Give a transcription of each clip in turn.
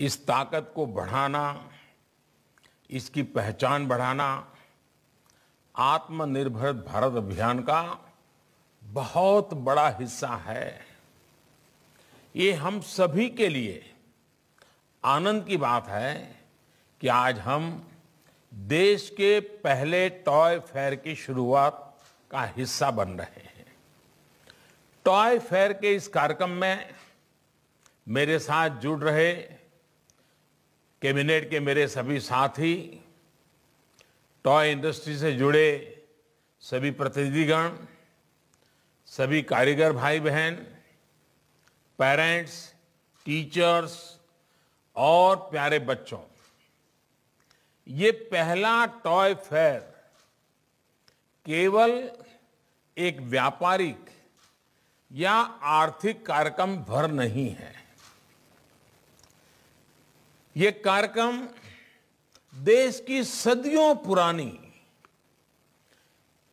इस ताकत को बढ़ाना इसकी पहचान बढ़ाना आत्मनिर्भर भारत अभियान का बहुत बड़ा हिस्सा है ये हम सभी के लिए आनंद की बात है कि आज हम देश के पहले टॉय फेयर की शुरुआत का हिस्सा बन रहे हैं टॉय फेयर के इस कार्यक्रम में मेरे साथ जुड़ रहे कैबिनेट के मेरे सभी साथी टॉय इंडस्ट्री से जुड़े सभी प्रतिनिधिगण सभी कारीगर भाई बहन पेरेंट्स टीचर्स और प्यारे बच्चों ये पहला टॉय फेयर केवल एक व्यापारिक या आर्थिक कार्यक्रम भर नहीं है ये कार्यक्रम देश की सदियों पुरानी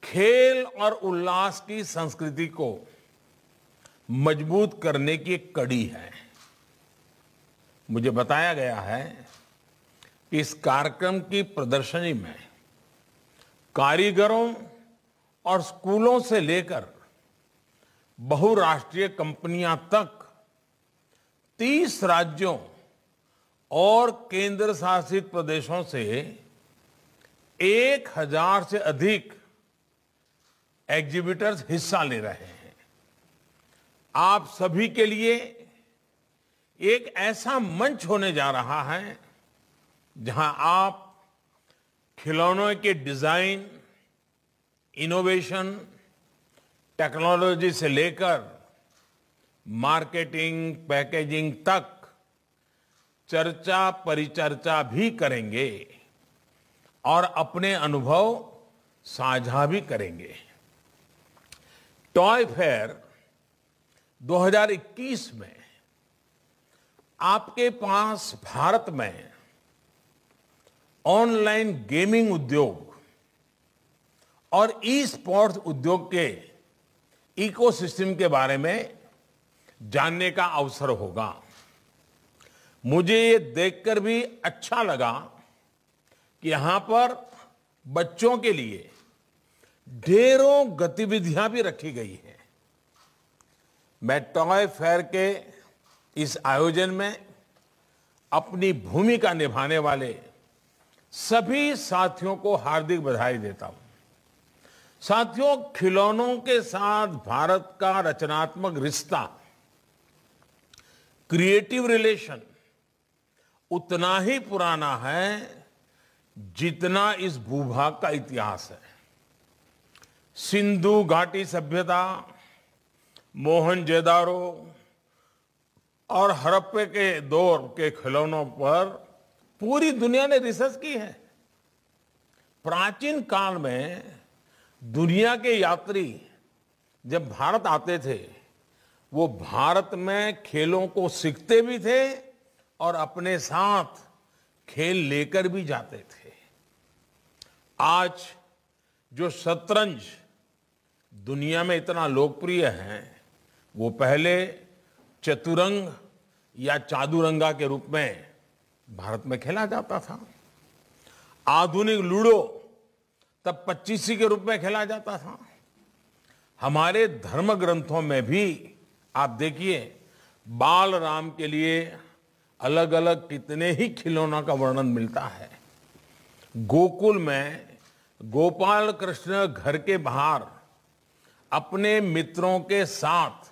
खेल और उल्लास की संस्कृति को मजबूत करने की एक कड़ी है मुझे बताया गया है कि इस कार्यक्रम की प्रदर्शनी में कारीगरों और स्कूलों से लेकर बहुराष्ट्रीय कंपनियां तक 30 राज्यों और केंद्र शासित प्रदेशों से एक हजार से अधिक एग्जिबिटर्स हिस्सा ले रहे हैं आप सभी के लिए एक ऐसा मंच होने जा रहा है जहां आप खिलौनों के डिजाइन इनोवेशन टेक्नोलॉजी से लेकर मार्केटिंग पैकेजिंग तक चर्चा परिचर्चा भी करेंगे और अपने अनुभव साझा भी करेंगे टॉय फेयर 2021 में आपके पास भारत में ऑनलाइन गेमिंग उद्योग और ई स्पोर्ट्स उद्योग के इकोसिस्टम के बारे में जानने का अवसर होगा मुझे ये देखकर भी अच्छा लगा कि यहाँ पर बच्चों के लिए ढेरों गतिविधियां भी रखी गई हैं मैं टॉय फेयर के इस आयोजन में अपनी भूमिका निभाने वाले सभी साथियों को हार्दिक बधाई देता हूं साथियों खिलौनों के साथ भारत का रचनात्मक रिश्ता क्रिएटिव रिलेशन उतना ही पुराना है जितना इस भूभाग का इतिहास है सिंधु घाटी सभ्यता मोहन जेदारो और हड़प्पे के दौर के खिलौनों पर पूरी दुनिया ने रिसर्च की है प्राचीन काल में दुनिया के यात्री जब भारत आते थे वो भारत में खेलों को सीखते भी थे और अपने साथ खेल लेकर भी जाते थे आज जो शतरंज दुनिया में इतना लोकप्रिय है वो पहले चतुरंग या चादुरंगा के रूप में भारत में खेला जाता था आधुनिक लूडो तब पच्चीसी के रूप में खेला जाता था हमारे धर्म ग्रंथों में भी आप देखिए बाल राम के लिए अलग अलग कितने ही खिलौना का वर्णन मिलता है गोकुल में गोपाल कृष्ण घर के बाहर अपने मित्रों के साथ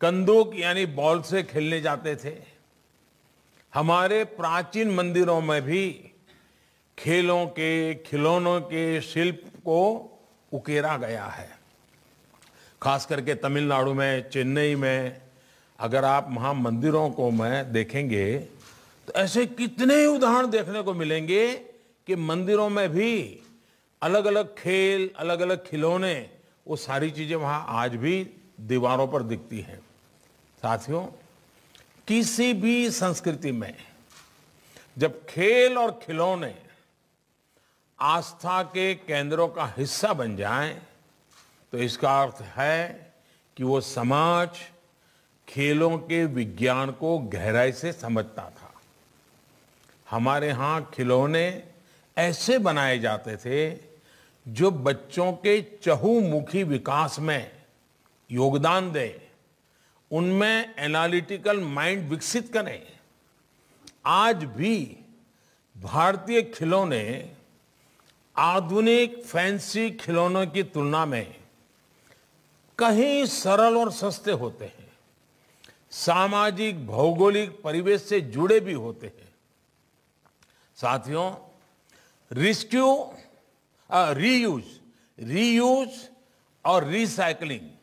कंदूक यानी बॉल से खेलने जाते थे हमारे प्राचीन मंदिरों में भी खेलों के खिलौनों के शिल्प को उकेरा गया है खास करके तमिलनाडु में चेन्नई में अगर आप वहाँ मंदिरों को मैं देखेंगे तो ऐसे कितने ही उदाहरण देखने को मिलेंगे कि मंदिरों में भी अलग अलग खेल अलग अलग खिलौने वो सारी चीज़ें वहाँ आज भी दीवारों पर दिखती हैं साथियों किसी भी संस्कृति में जब खेल और खिलौने आस्था के केंद्रों का हिस्सा बन जाएं तो इसका अर्थ है कि वो समाज खेलों के विज्ञान को गहराई से समझता था हमारे यहाँ खिलौने ऐसे बनाए जाते थे जो बच्चों के चहुमुखी विकास में योगदान दें उनमें एनालिटिकल माइंड विकसित करें आज भी भारतीय खिलौने आधुनिक फैंसी खिलौनों की तुलना में कहीं सरल और सस्ते होते हैं सामाजिक भौगोलिक परिवेश से जुड़े भी होते हैं साथियों रिस्क्यू रीयूज रीयूज और रिसाइकलिंग